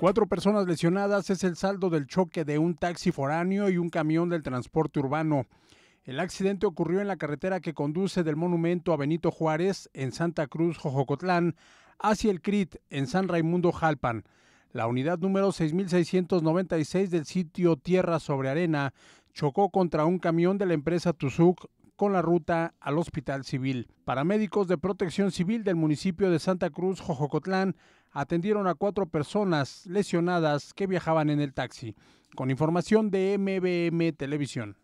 Cuatro personas lesionadas es el saldo del choque de un taxi foráneo y un camión del transporte urbano. El accidente ocurrió en la carretera que conduce del monumento a Benito Juárez en Santa Cruz, Jojocotlán, hacia el CRIT en San Raimundo, Jalpan. La unidad número 6696 del sitio Tierra sobre Arena chocó contra un camión de la empresa Tuzuc con la ruta al Hospital Civil. Paramédicos de Protección Civil del municipio de Santa Cruz, Jojocotlán, atendieron a cuatro personas lesionadas que viajaban en el taxi. Con información de MBM Televisión.